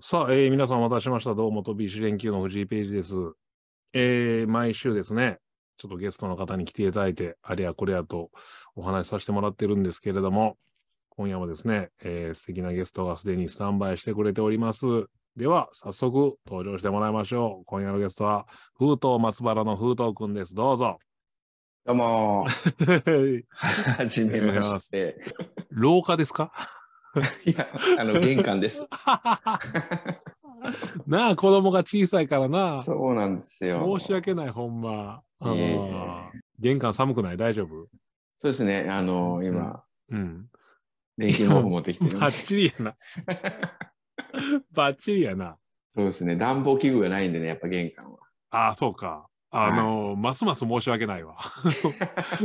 さあ、えー、皆さんお待たせしました。どうも、飛び石連休の藤井ページです。えー、毎週ですね、ちょっとゲストの方に来ていただいて、あれやこれやとお話しさせてもらってるんですけれども、今夜もですね、えー、素敵なゲストがすでにスタンバイしてくれております。では、早速登場してもらいましょう。今夜のゲストは、封筒松原の封筒くんです。どうぞ。どうも。はじめまして。廊 下ですか いや、あの、玄関です。なあ、子供が小さいからな。そうなんですよ。申し訳ない、ほんま。あのえー、玄関寒くない大丈夫そうですね、あのー、今、うん。うん。電気の方持ってきてる。バッチリやな。バッチリやな。そうですね、暖房器具がないんでね、やっぱ玄関は。ああ、そうか。あのーはますます申し訳ないわ。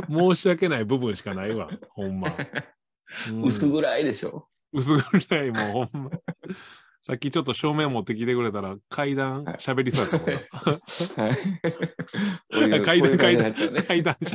申し訳ない部分しかないわ、ほんま。うん、薄暗いでしょ薄暗い、もうほんま。さっきちょっと照明持ってきてくれたら階段しりそうさ。った 階段、階段、階段り。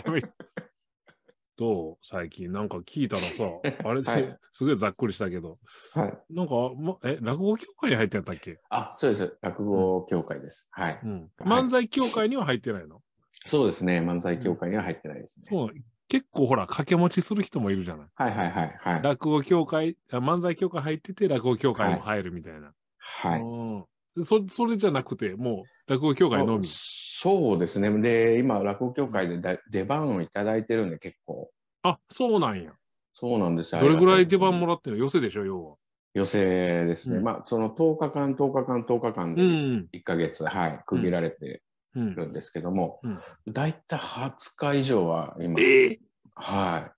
どう最近なんか聞いたらさ、あれすごいざっくりしたけど、はい、なんか、ま、え、落語協会に入ってやったっけあ、そうです。落語協会です。はい、漫才協会には入ってないのそうですね。漫才協会には入ってないですね。そう結構ほら、掛け持ちする人もいるじゃない。はいはいはい、はい。落語協会、漫才協会入ってて、落語協会も入るみたいな。はい。うん、そそれじゃなくて、もう落語協会のみ。そうですね。で、今、落語協会でだ出番をいただいてるんで、結構。あ、そうなんや。そうなんですよ。どれぐらい出番もらってるの寄せでしょ、要は。寄せですね。うん、まあ、その10日間、10日間、10日間で1か月、うん、はい、区切られてるんですけども、大、う、体、ん、20日以上は今、えー、はい。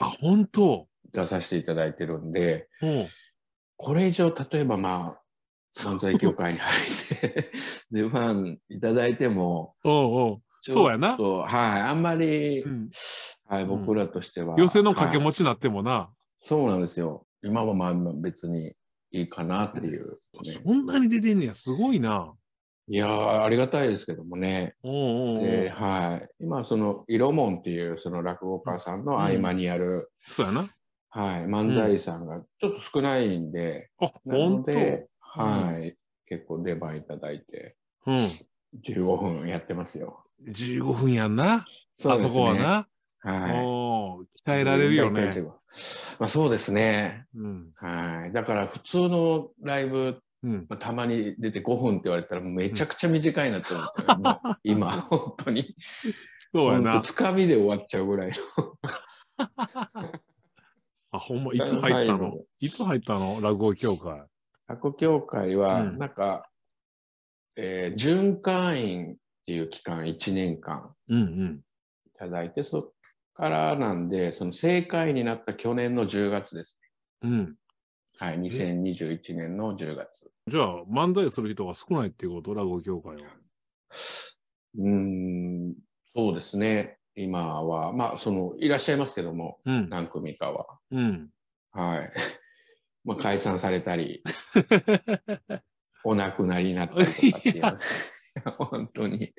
あ、本当出させていただいてるんで、これ以上、例えばまあ、存在協会に入って、出 番いただいても、おうおうそうやな。はい、あんまり、うん、はい、僕らとしては。寄席の掛け持ちになってもな、はい、そうなんですよ。今はまあ別にいいかなっていう、ね、そんなに出てんねや、すごいな。いやありがたいですけどもね。うんはい、今、その、いろもんっていう、その落語家さんの合間にやる、うん、そうやな。はい、漫才さんがちょっと少ないんで、あ、うん、本はい、結構出番いただいて、うん、15分やってますよ。15分やんな、そうね、あそこはな。はい、鍛えられるよね。まあ、そうですね、うん、はい。だから普通のライブうん、まあ、たまに出て5分って言われたらめちゃくちゃ短いなって思って、うん 今本当にそうやなつかみで終わっちゃうぐらいの あほんまいつ入ったのいつ入ったの落語協会落語協会は、うん、なんか、えー、循環員っていう期間1年間いただいて、うんうん、そっからなんでその正解になった去年の10月ですね、うん、はい、2021年の10月。じゃあ、漫才する人が少ないっていうこと、ラゴ協会は。うん、そうですね。今は、まあ、その、いらっしゃいますけども、うん、何組かは。うん。はい。まあ、解散されたり、お亡くなりになったりとかっていう。本当に。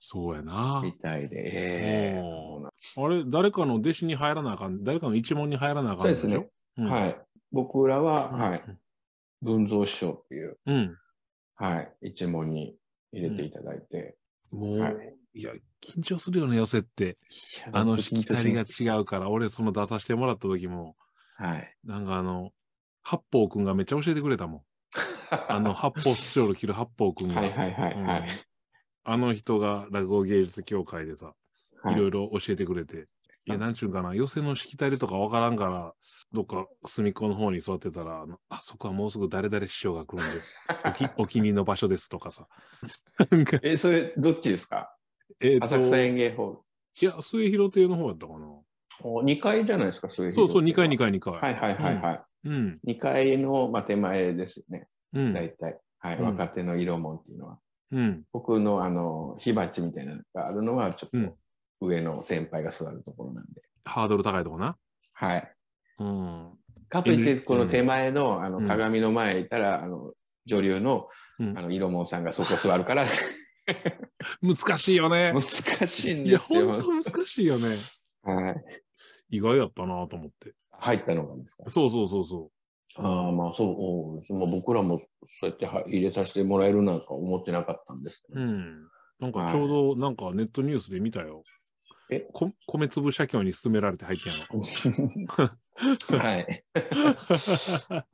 そうやな。みたいで。えー、あれ、誰かの弟子に入らなあかん、誰かの一門に入らなあかんそうですね。うん、はい。僕らは、はい、文蔵師匠っていう、うん、はい、一門に入れていただいて。うん、もう、はい、いや、緊張するよね、寄せって。あの、しきたりが違うから、俺、その出させてもらった時も、はい。なんかあの、八方君がめっちゃ教えてくれたもん。あの、八方師匠の着る八方君が。はいはいはい、はいうん、あの人が落語芸術協会でさ、はい、いろいろ教えてくれて。いや、なんちゅうかな、寄席のしきたりとかわからんから、どっか隅っこの方に座ってたら、あそこはもうすぐ誰々師匠が来るんです。おお気に入りの場所ですとかさ。え、それ、どっちですかえー、浅草園芸ホール。いや、末広亭の方やったかな。お2階じゃないですか、末広亭。そうそう、2階、2階、2階。はいはいはいはい。うん、2階の、まあ、手前ですよね、うん、大体、はい、うん、若手の色もんっていうのは。うん、僕のあの火鉢みたいなのがあるのはちょっと上の先輩が座るところなんで。ハードル高いとこな。はい。うん、かといって、この手前の,、あの鏡の前にいたら、あの女流の,、あの色んさんがそこ座るから。難しいよね。難しいんですよ。いや、本当難しいよね。はい。意外やったなと思って。入ったのがですかそうそうそうそう。ああ、まあそう、まあ、僕らもそうやって入れさせてもらえるなんか思ってなかったんですけど。うん。なんかちょうどなんかネットニュースで見たよ。えこ米粒社協に勧められて入ってんのはい。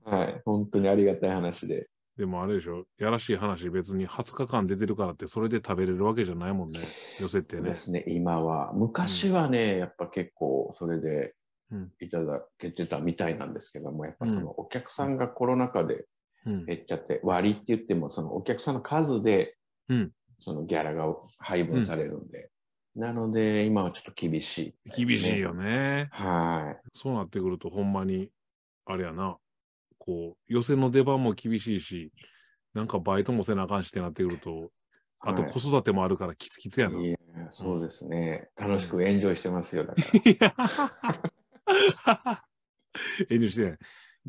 はい。本当にありがたい話で。でもあれでしょ、やらしい話、別に20日間出てるからって、それで食べれるわけじゃないもんね、寄せてね。ですね、今は。昔はね、うん、やっぱ結構、それでいただけてたみたいなんですけども、やっぱそのお客さんがコロナ禍で減っちゃって、うん、割って言っても、そのお客さんの数で、そのギャラが配分されるんで、なので、今はちょっと厳しい、厳しいよね。はい。そうなってくると、ほんまに、あれやな、こう、予選の出番も厳しいし、なんかバイトもせなあかんしってなってくると、あと子育てもあるからきつきつやな。はい、やそうですね、楽しくエンジョイしてますよ、だから。エンジョイしてない。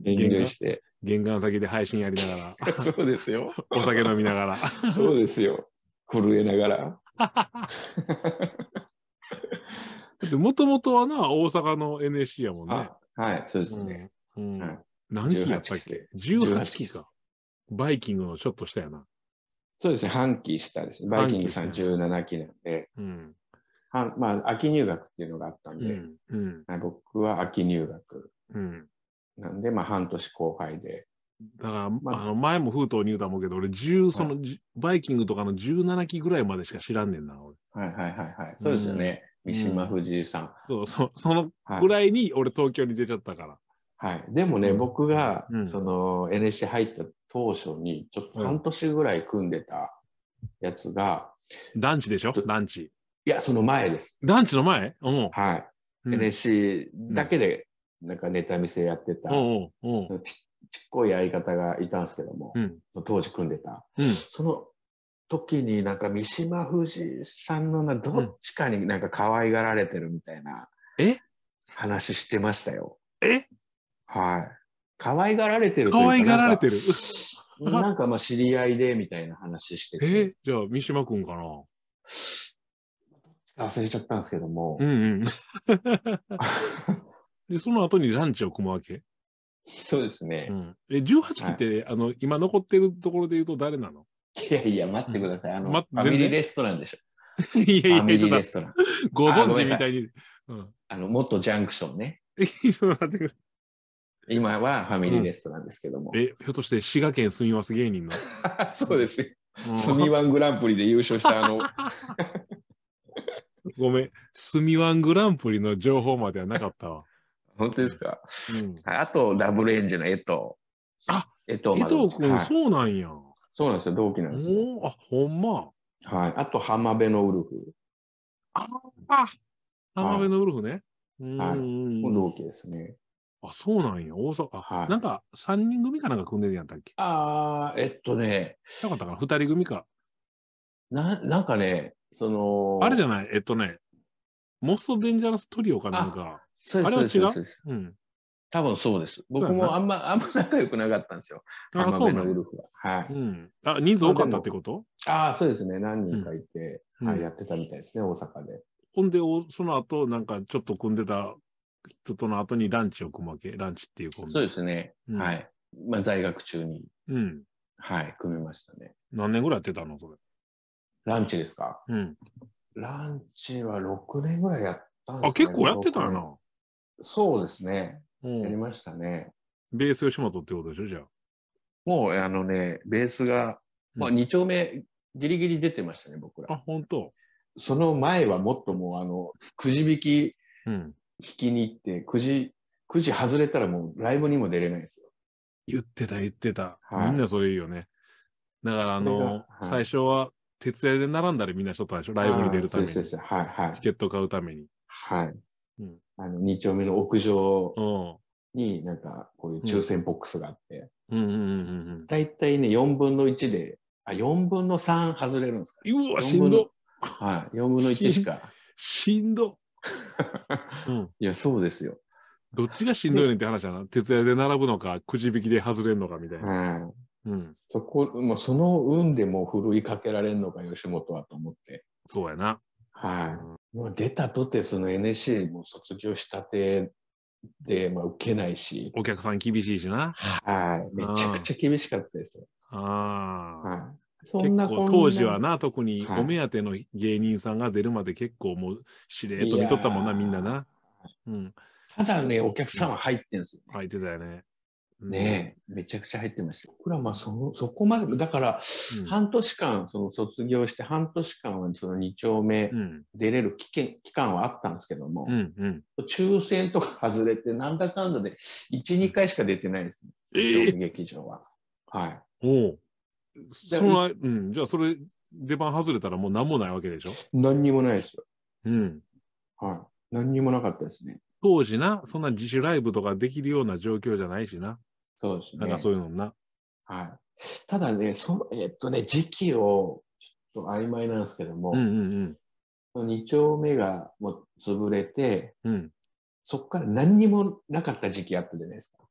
エンジョイして。玄関先で配信やりながら。そうですよ。お酒飲みながら。そうですよ。震えながら。だってもともとはな、大阪の NSC やもんね。はい、そうですね。うん、うんはい、何期やったっけ ?18 期か。バイキングのちょっとしたやな。そうですね、半期下です。バイキングさん17期なんで、うん、はまあ、秋入学っていうのがあったんで、うんうん、僕は秋入学。うん、なんで、まあ、半年後輩で、だから、まあ、あの前も封筒に言うと思うけど、俺十、その、はい、バイキングとかの17期ぐらいまでしか知らんねんな、俺。はいはいはいはい。そうですよね。うん、三島藤井さん。そうそう、そのぐらいに俺東京に出ちゃったから。はい。でもね、うん、僕が、うん、その NSC 入った当初に、ちょっと半年ぐらい組んでたやつが。団地でしょ団地。いや、その前です。団地の前うん。はい。NSC だけで、なんかネタ見せやってた、ちちっこい相方がいたんですけども、うん、当時組んでた、うん、その時になんか三島富士さんのなどっちかになんか可愛がられてるみたいな話してましたよ。えはい。可愛がられてるとか。可愛がられてる。なんかまあ知り合いでみたいな話してて。えじゃあ三島君かな忘れちゃったんですけども。うんうん。で、その後にランチを組むわけそうですね。うん、え18期って、はい、あの今残ってるところで言うと誰なのいやいや、待ってください。あの、ま、ファミリーレストランでしょ。いやいや、ファミリーレストラン。ご存知みたいに。うん、あの、もっとジャンクションね。今はファミリーレストランですけども。うん、え、ひょっとして滋賀県住みます芸人の そうですよ。すみワングランプリで優勝したあの。ごめん、すみワングランプリの情報まではなかったわ。本当ですか、うん、あと、ダブルエンジンの江藤。あ江藤江藤君、はい、そうなんや。そうなんですよ、同期なんですよ。あ、ほんま。はい。あと、浜辺のウルフ。ああ浜辺のウルフね。はい。こ同期ですね。あ、そうなんや。大阪。はい、なんか、3人組かなんか組んでるやったっけああ、えっとね。なかったかな ?2 人組か。な、なんかね、その。あれじゃないえっとね、モストデンジャラストリオかなんか。そうです。あれは違ううん。多分そうです。僕もあんま、あんま仲良くなかったんですよ。あ、そうのウルフは。はい。うん。あ、人数多かったってことああ、そうですね。何人かいて、はい、やってたみたいですね、大阪で。ほんで、その後、なんかちょっと組んでた人との後にランチを組むわけランチっていうコンビ。そうですね。はい。まあ、在学中に。うん。はい、組みましたね。何年ぐらいやってたのそれ。ランチですかうん。ランチは6年ぐらいやったんです、ね、あ、結構やってたよな。そうですね。うんやりましたね。ベース吉本ってことでしょ、じゃあ。もう、あのね、ベースが、まあ、2丁目、ギリギリ出てましたね、僕ら。あ、本当。その前はもっともう、あの、くじ引きうん。引きに行って、くじ、くじ外れたらもうライブにも出れないですよ。言ってた、言ってた。はいみんなそれいいよね。だから、あの、はい最初は、徹夜で並んだりみんなしとったでしょ、ライブに出るために。そうそうはい、チケット買うために。はい。あの2丁目の屋上になんかこういう抽選ボックスがあって、大体ね、4分の1で、あ、4分の3外れるんですか、ね。うわ、しんど。はい、4分の1しか。しんど。いや、そうですよ。どっちがしんどいねって話だな。徹夜で並ぶのか、くじ引きで外れるのかみたいな。うんそこ、まあ、その運でもふるいかけられるのか、吉本はと思って。そうやな。はい、まあ、出たとて、その NSC も卒業したてで、まあ、受けないし。お客さん厳しいしな。はい。めちゃくちゃ厳しかったですよ。ああ。はい結構当時はな、特にお目当ての芸人さんが出るまで結構もうしれっと見とったもんな、みんなな。うん、ただね、お客さんは入ってんすよ、ね、入ってたよね。ねえ、めちゃくちゃ入ってました。僕らまあそそこまで、だから、半年間、その卒業して半年間はその2丁目出れる期間,、期間はあったんですけども、うんうん、抽選とか外れて、なんだかんだで1、2回しか出てないですね、えー、劇場は。はい。おうそのうん、じゃあそれ出番外れたらもう何もないわけでしょ何にもないですよ。うん。はい。何にもなかったですね。当時な、そんな自主ライブとかできるような状況じゃないしな。そうですね。なんかそういうのな。はい。ただね、そえっとね、時期をちょっと曖昧なんですけども、うんうんうん、2丁目がもう潰れて、うん、そこから何にもなかった時期あったじゃないですか。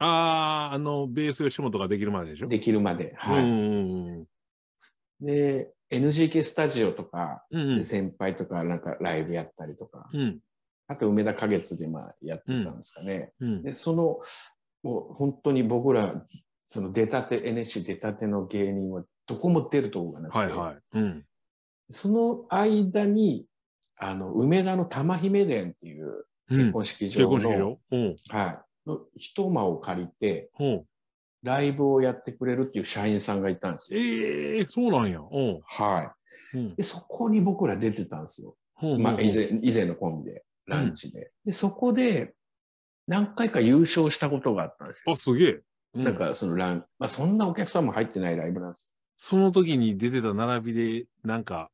ああ、あの、ベース吉本ができるまででしょできるまで。はい。うんうんうん、で、NGK スタジオとか、先輩とか、なんかライブやったりとか、うん、あと梅田花月でまあやってたんですかね。うんうん、で、そのもう本当に僕ら、その出たて、NSC 出たての芸人はどこも出るところがなくて、はいはいうん、その間に、あの、梅田の玉姫殿っていう結婚式場の、うん、結婚式場、うん、はい、の一間を借りて、ライブをやってくれるっていう社員さんがいたんですよ。ええー、そうなんや。はい、で。そこに僕ら出てたんですよ。まあ、以前以前のコンビで、ランチで。で、そこで、何回か優勝したことがあったんですよ。あ、すげえ。なんかそのラン、まあ、そんなお客さんも入ってないライブなんですよ。その時に出てた並びで、なんか、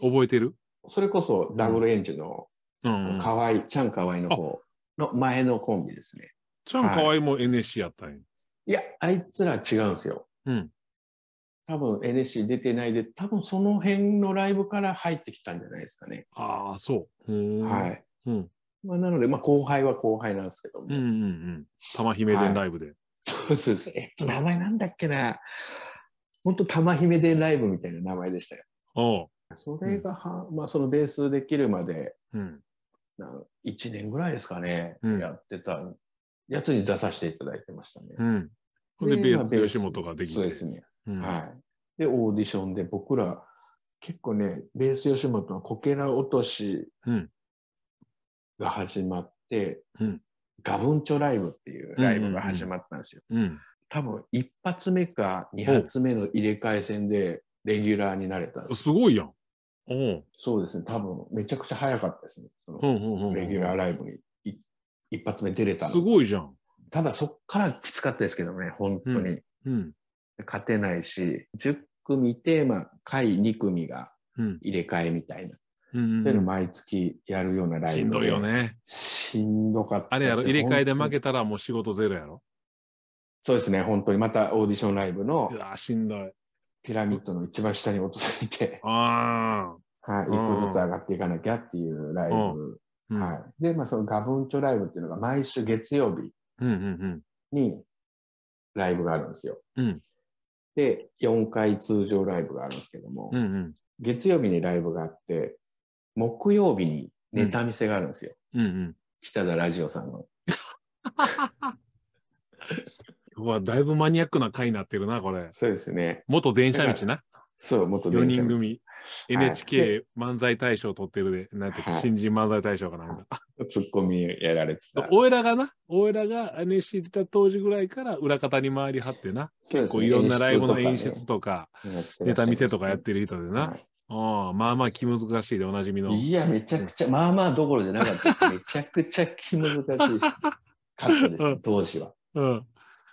覚えてるそれこそダブルエンジンの、うん、かわいい、ちゃんかわいいの方の前のコンビですね。ちゃんかわいいも NSC やったんや、はい。いや、あいつら違うんですよ。うん。多分 NSC 出てないで、多分その辺のライブから入ってきたんじゃないですかね。ああ、そう。はい。うん。まあ、なので、まあ、後輩は後輩なんですけども。うんうんうん。玉姫伝ライブで。はい、そうそうそう。えっと、名前なんだっけな。本当玉姫伝ライブみたいな名前でしたよ。おそれがは、うん、まあ、そのベースできるまで、うん、1年ぐらいですかね、うん、やってたやつに出させていただいてましたね。うん、で、ベース吉本ができて。そうですね。うん、はい。で、オーディションで僕ら、結構ね、ベース吉本のこけら落とし、うんが始まって、うん、ガブンチョライブっていうライブが始まったんですよ。うんうんうん、多分一発目か二発目の入れ替え戦でレギュラーになれたす。すごいやん。うん、そうですね、多分めちゃくちゃ早かったですね、そのレギュラーライブに一発目出れたすごいじゃん。ただそっからきつかったですけどね、本当に。うんうん、勝てないし、10組いて、まあ、下位2組が入れ替えみたいなうん、そ毎月やるようなライブ。しんどいよね。しんどかった。あれやろ、入れ替えで負けたらもう仕事ゼロやろ。そうですね、本当にまたオーディションライブの。うわ、しんどい。ピラミッドの一番下に落とされて、あはい、一個ずつ上がっていかなきゃっていうライブ。うん、はい、で、まあ、そのガブンチョライブっていうのが毎週月曜日にライブがあるんですよ。うん、で、4回通常ライブがあるんですけども、うんうん、月曜日にライブがあって、木曜日にネタ見せがあるんですよ。うんうん、北田ラジオさんの。うわ、だいぶマニアックな回になってるな、これ。そうですね。元電車道な。そう、元電車道。4人組。NHK 漫才大賞取ってるで、なんて、はい、新人漫才大賞かなんか。ツッコミやられてた。おいらがな、おいらが n s k 出た当時ぐらいから裏方に回りはってな、ね、結構いろんなライブの演出とか、ネタ見せとかやってる人でな。ああ、まあまあ気難しいでおなじみの。いや、めちゃくちゃ、まあまあどころじゃなかったです。めちゃくちゃ気難しいか ったです、うん、当時は。うん。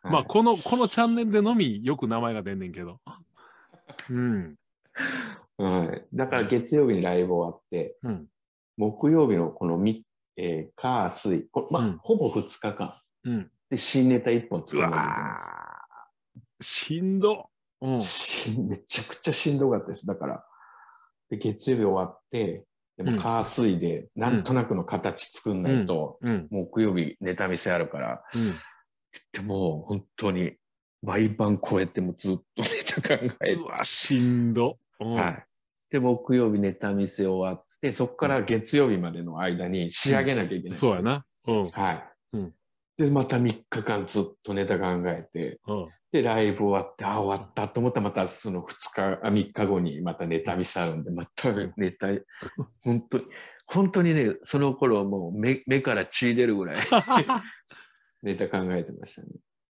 まあ、この、このチャンネルでのみよく名前が出んねんけど。うん。うん。だから月曜日にライブ終わって、うん、木曜日のこのみ、えー、火、水、まあ、うん、ほぼ2日間。うん。で、新ネタ1本作るしんど。うん、しめちゃくちゃしんどかったです。だから、で、月曜日終わって、でも火水で、なんとなくの形作んないと、木曜日ネタ見せあるから、でもう本当に毎晩こうやってもずっとネタ考えて。うわ、しんど。はい。で、木曜日ネタ見せ終わって、そこから月曜日までの間に仕上げなきゃいけない、うん、そうやな。うん、はい。うん、で、また3日間ずっとネタ考えて、うん、で、ライブ終わって、あ、終わったと思ったら、またその2日、3日後にまたネタ見せあるんで、またネタ、本当に、本当にね、その頃もう目目から血出るぐらい ネタ考えてましたね。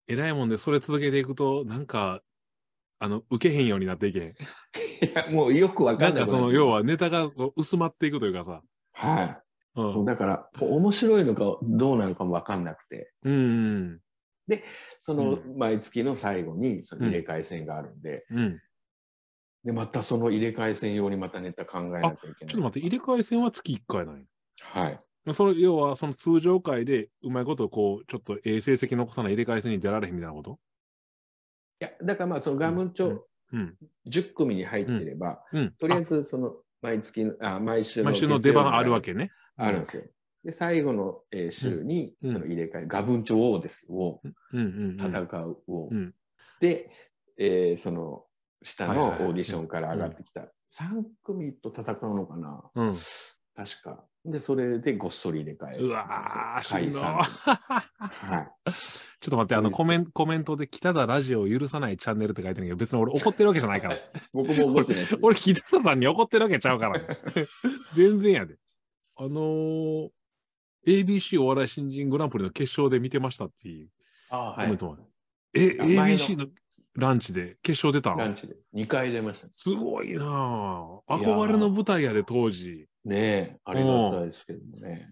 えらいもんで、それ続けていくと、なんか、あの、受けへんようになっていけん。いや、もうよくわかんない。なんかその、要はネタが薄まっていくというかさ。はい。うん、だから、面白いのかどうなのかもわかんなくて。うん、うん。でその毎月の最後にその入れ替え線があるんで、うん、でまたその入れ替え線用にまたネタ考えなきゃいけないちょっと待って入れ替え線は月1回ない、はいその要はその通常会でうまいことこうちょっとえ成績残さない入れ替え戦に出られへんみたいなこといやだからまあそのガム長。チョ、うん10組に入ってれば、うんうん、とりあえずその毎月あ毎週の毎週の出番あるわけねあるんですよ、で、最後の、えー、週に、その入れ替え、ガブン女王ですよ、戦うを。うん、で、えー、その、下のオーディションから上がってきた。3組と戦うのかな、確か。で、それでごっそり入れ替え。うわー、解散。はい。ちょっと待って、あのコメン、コメントで、北田ラジオを許さないチャンネルって書いてるけど、別に俺怒ってるわけじゃないから。僕も怒ってない 俺、北田さんに怒ってるわけちゃうから、ね。全然やで。あのー、ABC お笑い新人グランプリの決勝で見てましたっていうあコメンい。トもあえ、の ABC のランチで決勝出たランチで。2回出ました。すごいなぁ。憧れの舞台やで、当時。ねえ、ありがたいですけどもね。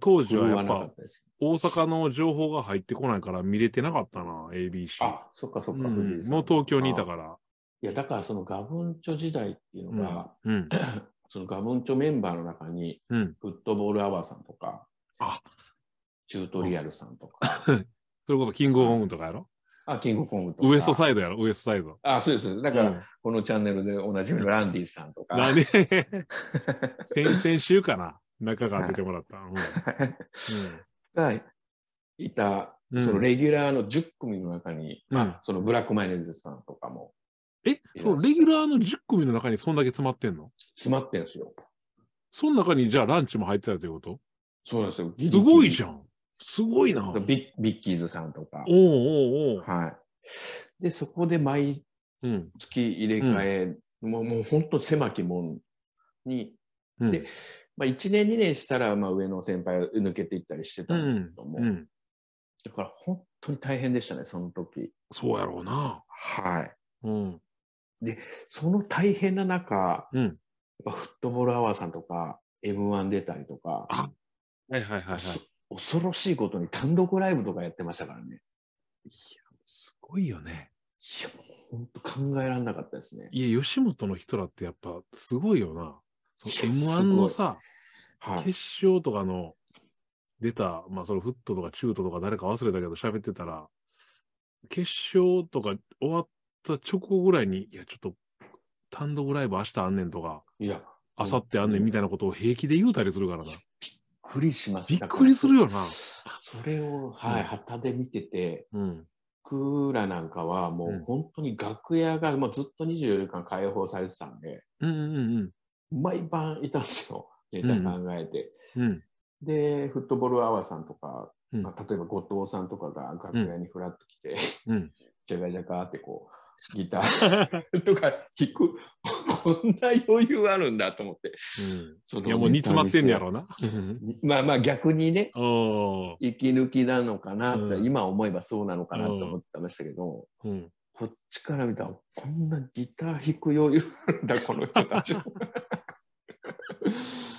当時はやっぱっ大阪の情報が入ってこないから見れてなかったな、ABC。あ、そっかそっか、藤ん、もう東京にいたから。いや、だからそのガブンチョ時代っていうのが、うん。そのガブンチョメンバーの中に、フットボールアワーさんとか、あチュートリアルさんとか。それこそキングオブコングとかやろあ、キングコングとか。ウエストサイドやろウエストサイド。あ、そうです。だから、うん、このチャンネルでおなじみのランディさんとか。ラン 先々週かな中川出てもらった。はい。いた、そのレギュラーの10組の中に、うん、まあ、そのブラックマイネーズさんとかも。え、そのレギュラーの10組の中にそんだけ詰まってんの詰まってんすよ。その中にじゃあランチも入ってたということそうですよ。すごいじゃん。すごいな。ビッキーズさんとか。おうおうおうはい。で、そこで毎月入れ替え、うん、もうもう本当狭き門に。うん、で、まあ、1年、2年したら、まあ、上の先輩抜けていったりしてたんですけども、うん、だから本当に大変でしたね、その時そうやろうな。はい。うん、で、その大変な中、やっぱフットボールアワーさんとか、M1 出たりとか。あはいはいはい、はい、恐ろしいことに単独ライブとかやってましたからね。いや、すごいよね。いや、本当考えられなかったですね。いや、吉本の人らってやっぱすごいよな。M1 のさ、はい、決勝とかの出た、まあそのフットとかチュートとか誰か忘れたけど喋ってたら、決勝とか終わった直後ぐらいに、いや、ちょっと単独ライブ明日あんねんとか、いや、明後日あんねんみたいなことを平気で言うたりするからな。くりします。びっくりするよな。それを、はい、旗で見てて、うん、ラらなんかはもう本当に楽屋が、もうずっと24時間開放されてたんで、うんうんうん、毎晩いたんですよ、ネタ考えて。うん、で、フットボールアワーさんとか、うん、まあ、例えば後藤さんとかが楽屋にふらっと来て、うん、じゃがじゃがってこう、ギター とか弾くそんな余裕あるんだと思って。うん、いやもう煮詰まってんやろうな。まあまあ逆にね、息抜きなのかなって、うん、今思えばそうなのかなと思ってましたけど、うん、こっちから見たら、こんなギター弾く余裕あるんだ、この人たち。